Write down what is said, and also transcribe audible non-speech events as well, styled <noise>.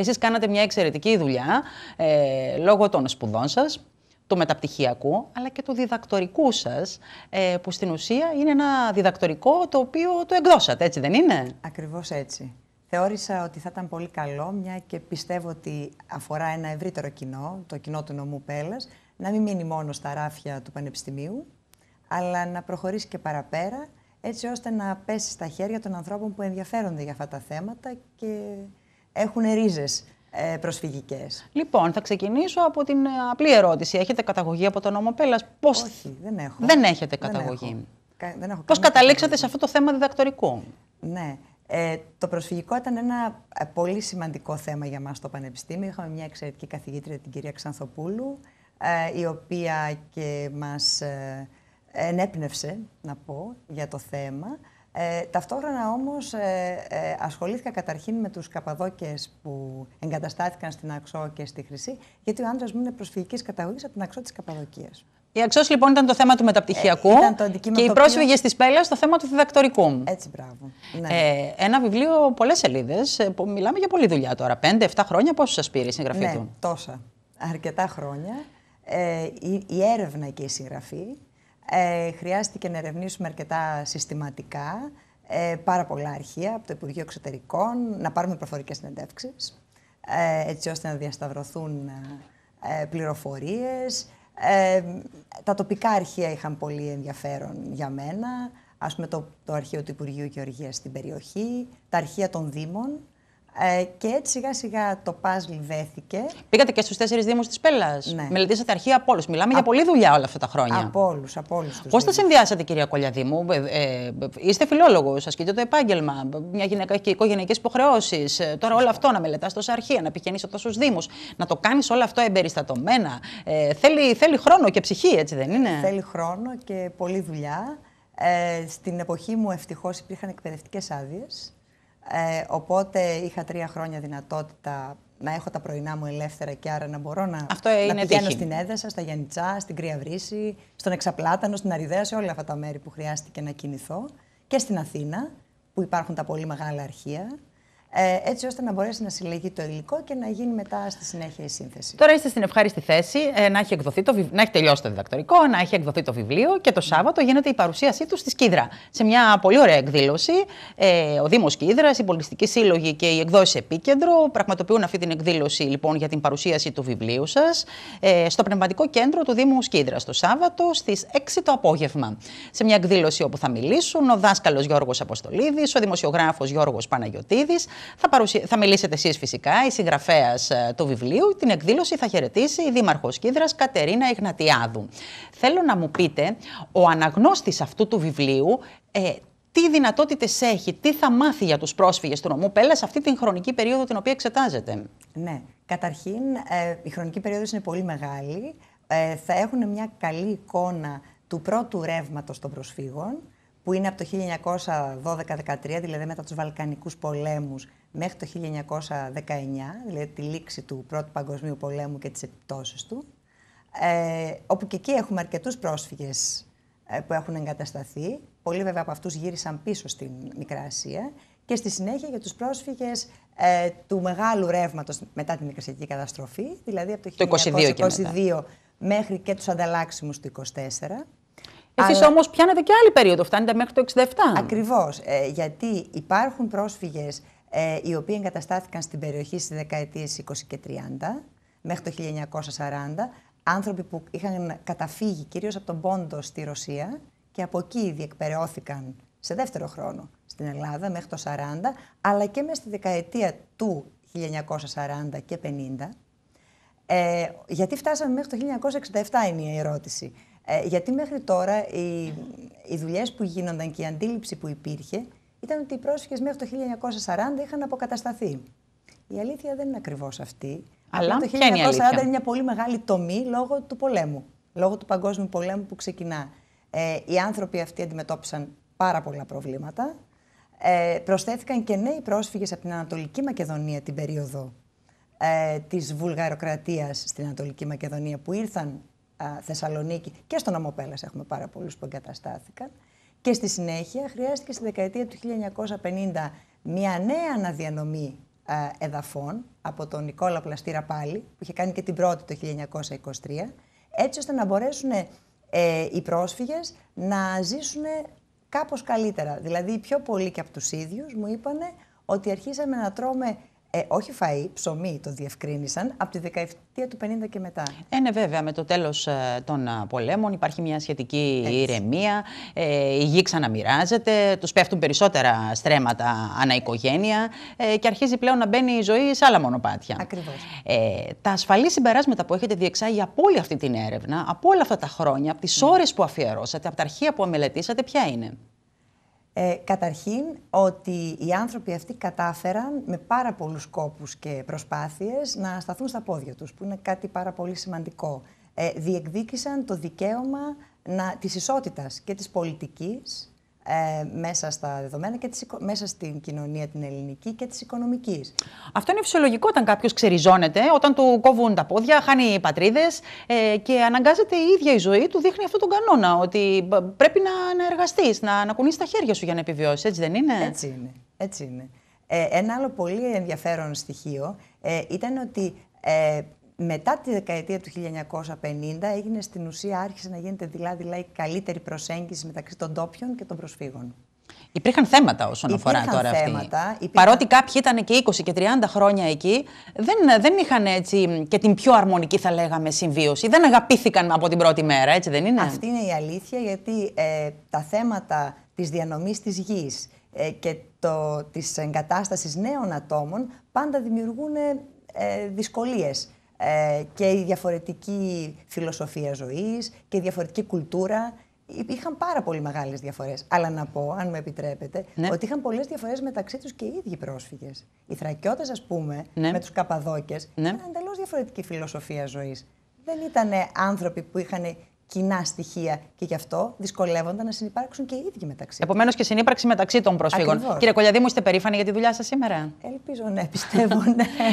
Εσείς κάνατε μια εξαιρετική δουλειά ε, λόγω των σπουδών σας, του μεταπτυχιακού, αλλά και του διδακτορικού σας, ε, που στην ουσία είναι ένα διδακτορικό το οποίο το εκδώσατε, έτσι δεν είναι? Ακριβώς έτσι. Θεώρησα ότι θα ήταν πολύ καλό, μια και πιστεύω ότι αφορά ένα ευρύτερο κοινό, το κοινό του νομού Πέλλας, να μην μείνει μόνο στα ράφια του Πανεπιστημίου, αλλά να προχωρήσει και παραπέρα, έτσι ώστε να πέσει στα χέρια των ανθρώπων που ενδιαφέρονται για αυτά τα θέματα και έχουν ρίζες προσφυγικέ. Ε, προσφυγικές. Λοιπόν, θα ξεκινήσω από την ε, απλή ερώτηση. Έχετε καταγωγή από τον νόμο Πώς... Όχι, δεν έχω. Δεν έχετε καταγωγή. Δεν έχω. Πώς καταλήξατε σε αυτό το θέμα διδακτορικού. Ναι. Ε, το προσφυγικό ήταν ένα πολύ σημαντικό θέμα για μας στο Πανεπιστήμιο. Είχαμε μια εξαιρετική καθηγήτρια, την κυρία Ξανθοπούλου, η οποία και μας ενέπνευσε, να πω, για το θέμα. Ε, ταυτόχρονα όμως ε, ε, ασχολήθηκα καταρχήν με τους καπαδόκες που εγκαταστάθηκαν στην Αξό και στη Χρυσή, γιατί ο άντρας μου είναι προσφυγικής καταγωγής από την Αξό της Καπαδοκίας. Η Αξός λοιπόν ήταν το θέμα του μεταπτυχιακού ε, και οι πρόσφυγες της Πέλλα το θέμα του διδακτορικού. Έτσι, μπράβο. Ναι. Ε, ένα βιβλίο, πολλές σελίδες. Ε, μιλάμε για πολλή δουλειά τώρα. 5-7 χρόνια, πόσο σας πήρε η συγγραφή ναι, του. Τόσα. Αρκετά χρόνια. Ε, η, η έρευνα και η συγγραφή ε, χρειάστηκε να ερευνήσουμε αρκετά συστηματικά ε, πάρα πολλά αρχεία από το Υπουργείο Εξωτερικών, να πάρουμε προφορικές συνεντεύξεις, ε, έτσι ώστε να διασταυρωθούν ε, πληροφορίες. τα τοπικά αρχεία είχαν πολύ ενδιαφέρον για μένα, ας πούμε το, το αρχείο του Υπουργείου Γεωργίας στην περιοχή, τα αρχεία των Δήμων, ε, και έτσι σιγά σιγά το παζλ δέθηκε. Πήγατε και στους τέσσερις Δήμους της Πέλλας. Ναι. Μελετήσατε αρχεία από όλους. Μιλάμε για πολλή δουλειά όλα αυτά τα χρόνια. Από όλους, από όλους Πώς τα συνδυάσατε, κυρία Κολιαδήμου, ε, ε, είστε φιλόλογος, ασκείτε το επάγγελμα. Μια γυναίκα έχει και οικογενειακές υποχρεώσεις. Ε, τώρα όλο αυτό να μελετάς τόσα αρχεία, να πηγαίνεις σε τόσους Δήμους, να το κάνεις όλο αυτό εμπεριστατωμένα. Ε, θέλει, θέλει χρόνο και ψυχή, έτσι δεν είναι. Θέλει χρόνο και πολλή δουλειά. Ε, στην εποχή μου ευτυχώς υπήρχαν εκπαιδευτικές άδειες. Ε, οπότε είχα τρία χρόνια δυνατότητα να έχω τα πρωινά μου ελεύθερα και άρα να μπορώ να, να πηγαίνω στην Έδεσα, στα Γιανιτσά, στην Κρία στον Εξαπλάτανο, στην Αριδέα, σε όλα αυτά τα μέρη που χρειάστηκε να κινηθώ και στην Αθήνα που υπάρχουν τα πολύ μεγάλα αρχεία ε, έτσι ώστε να μπορέσει να συλλεγεί το υλικό και να γίνει μετά στη συνέχεια η σύνθεση. Τώρα είστε στην ευχάριστη θέση ε, να, έχει εκδοθεί το, να έχει τελειώσει το διδακτορικό, να έχει εκδοθεί το βιβλίο και το Σάββατο γίνεται η παρουσίασή του στη Σκίδρα. Σε μια πολύ ωραία εκδήλωση, ε, ο Δήμος Σκίδρας, οι πολιτιστικοί σύλλογοι και η εκδόσεις επίκεντρο πραγματοποιούν αυτή την εκδήλωση λοιπόν για την παρουσίαση του βιβλίου σας στο πνευματικό κέντρο του Δήμου Σκίδρα το Σάββατο στις 6 το απόγευμα. Σε μια εκδήλωση όπου θα μιλήσουν ο δάσκαλος Γιώργος Αποστολίδης, ο δημοσιογράφος Γιώργος Παναγιοτήδη, θα, θα μιλήσετε εσείς φυσικά, η συγγραφέας ε, του βιβλίου. Την εκδήλωση θα χαιρετήσει η Δήμαρχος Κίδρας Κατερίνα Ιγνατιάδου. Θέλω να μου πείτε, ο αναγνώστης αυτού του βιβλίου. Ε, τι δυνατότητες έχει, τι θα μάθει για τους πρόσφυγες του νομού Πέλλα σε αυτή την χρονική περίοδο την οποία εξετάζεται. Ναι. Καταρχήν, ε, η χρονική περίοδος είναι πολύ μεγάλη. θα έχουν μια καλή εικόνα του πρώτου ρεύματος των προσφύγων που είναι από το 1912-13, δηλαδή μετά τους Βαλκανικούς πολέμους, μέχρι το 1919, δηλαδή τη λήξη του Πρώτου Παγκοσμίου Πολέμου και τις επιπτώσεις του, ε, όπου και εκεί έχουμε αρκετούς πρόσφυγες ε, που έχουν εγκατασταθεί. Πολλοί βέβαια από αυτούς γύρισαν πίσω στην Μικρά Ασία και στη συνέχεια για τους πρόσφυγες ε, του μεγάλου ρεύματος μετά την Μικρασιακή Καταστροφή, δηλαδή από το, 1922 μέχρι και τους ανταλλάξιμους του 1924. Εσείς Αλλά... όμως πιάνετε και άλλη περίοδο, φτάνετε μέχρι το 67. Ακριβώς. Ε, γιατί υπάρχουν πρόσφυγες ε, οι οποίοι εγκαταστάθηκαν στην περιοχή στις δεκαετίες 20 και 30, μέχρι το 1940, άνθρωποι που είχαν καταφύγει κυρίως από τον Πόντο στη Ρωσία και από εκεί διεκπαιρεώθηκαν σε δεύτερο χρόνο στην Ελλάδα μέχρι το 40, αλλά και μέσα στη δεκαετία του 1940 και 50 ε, γιατί φτάσαμε μέχρι το 1967 είναι η ερώτηση. Ε, γιατί μέχρι τώρα οι, οι δουλειές που γίνονταν και η αντίληψη που υπήρχε ήταν ότι οι πρόσφυγες μέχρι το 1940 είχαν αποκατασταθεί. Η αλήθεια δεν είναι ακριβώς αυτή. Αλλά το 1940 είναι, μια πολύ μεγάλη τομή λόγω του πολέμου. Λόγω του παγκόσμιου πολέμου που ξεκινά. Ε, οι άνθρωποι αυτοί αντιμετώπισαν πάρα πολλά προβλήματα. Ε, προσθέθηκαν και νέοι πρόσφυγες από την Ανατολική Μακεδονία την περίοδο ε, της βουλγαροκρατίας στην Ανατολική Μακεδονία που ήρθαν Θεσσαλονίκη και στον Αμοπέλας έχουμε πάρα πολλούς που εγκαταστάθηκαν και στη συνέχεια χρειάστηκε στη δεκαετία του 1950 μια νέα αναδιανομή εδαφών από τον Νικόλα Πλαστήρα πάλι που είχε κάνει και την πρώτη το 1923 έτσι ώστε να μπορέσουν ε, οι πρόσφυγες να ζήσουν κάπως καλύτερα. Δηλαδή, πιο πολλοί και από τους ίδιους μου είπανε ότι αρχίσαμε να τρώμε ε, όχι φαΐ, ψωμί το διευκρίνησαν από τη δεκαετία του 50 και μετά. Ε, ναι, βέβαια, με το τέλος ε, των ε, πολέμων υπάρχει μια σχετική Έτσι. ηρεμία, ε, η γη ξαναμοιράζεται, τους πέφτουν περισσότερα στρέμματα ανά οικογένεια ε, και αρχίζει πλέον να μπαίνει η ζωή σε άλλα μονοπάτια. Ακριβώς. Ε, τα ασφαλή συμπεράσματα που έχετε διεξάγει από όλη αυτή την έρευνα, από όλα αυτά τα χρόνια, από τις ναι. ώρες που αφιερώσατε, από τα αρχεία που αμελετήσατε, ποια είναι. Ε, καταρχήν ότι οι άνθρωποι αυτοί κατάφεραν με πάρα πολλούς κόπους και προσπάθειες να σταθούν στα πόδια τους, που είναι κάτι πάρα πολύ σημαντικό. Ε, διεκδίκησαν το δικαίωμα να, της ισότητας και της πολιτικής ε, μέσα στα δεδομένα και τις, μέσα στην κοινωνία την ελληνική και της οικονομικής. Αυτό είναι φυσιολογικό όταν κάποιος ξεριζώνεται, όταν του κόβουν τα πόδια, χάνει πατρίδες ε, και αναγκάζεται η ίδια η ζωή του δείχνει αυτόν τον κανόνα. Ότι πρέπει να, να εργαστείς, να, να κουνείς τα χέρια σου για να επιβιώσεις, έτσι δεν είναι. Έτσι είναι. Έτσι είναι. Ε, ένα άλλο πολύ ενδιαφέρον στοιχείο ήταν ότι μετά τη δεκαετία του 1950 έγινε στην ουσία, άρχισε να γινεται δηλαδή η καλύτερη προσέγγιση μεταξύ των ντόπιων και των προσφύγων. Υπήρχαν θέματα όσον αφορά τώρα αυτή. Υπήρχαν... Παρότι κάποιοι ήταν και 20 και 30 χρόνια εκεί, δεν, δεν είχαν έτσι και την πιο αρμονική θα λέγαμε συμβίωση. Δεν αγαπήθηκαν από την πρώτη μέρα, έτσι δεν είναι. Αυτή είναι η αλήθεια γιατί ε, τα θέματα της διανομής της γης ε, και το, της εγκατάστασης νέων ατόμων πάντα δημιουργούν ε, ε δυσκολίες ε, και η διαφορετική φιλοσοφία ζωής και η διαφορετική κουλτούρα. Είχαν πάρα πολύ μεγάλες διαφορές. Αλλά να πω, αν με επιτρέπετε, ναι. ότι είχαν πολλές διαφορές μεταξύ τους και οι ίδιοι πρόσφυγες. Οι Θρακιώτες, ας πούμε, ναι. με τους Καπαδόκες, ναι. είχαν εντελώς διαφορετική φιλοσοφία ζωής. Δεν ήταν άνθρωποι που είχαν κοινά στοιχεία και γι' αυτό δυσκολεύονταν να συνεπάρξουν και οι ίδιοι μεταξύ τους. Επομένως και συνύπαρξη μεταξύ των προσφύγων. Ακριβώς. Κύριε Κολιαδί, μου είστε περήφανοι για τη δουλειά σας σήμερα. Ελπίζω ναι, πιστεύω ναι. <laughs>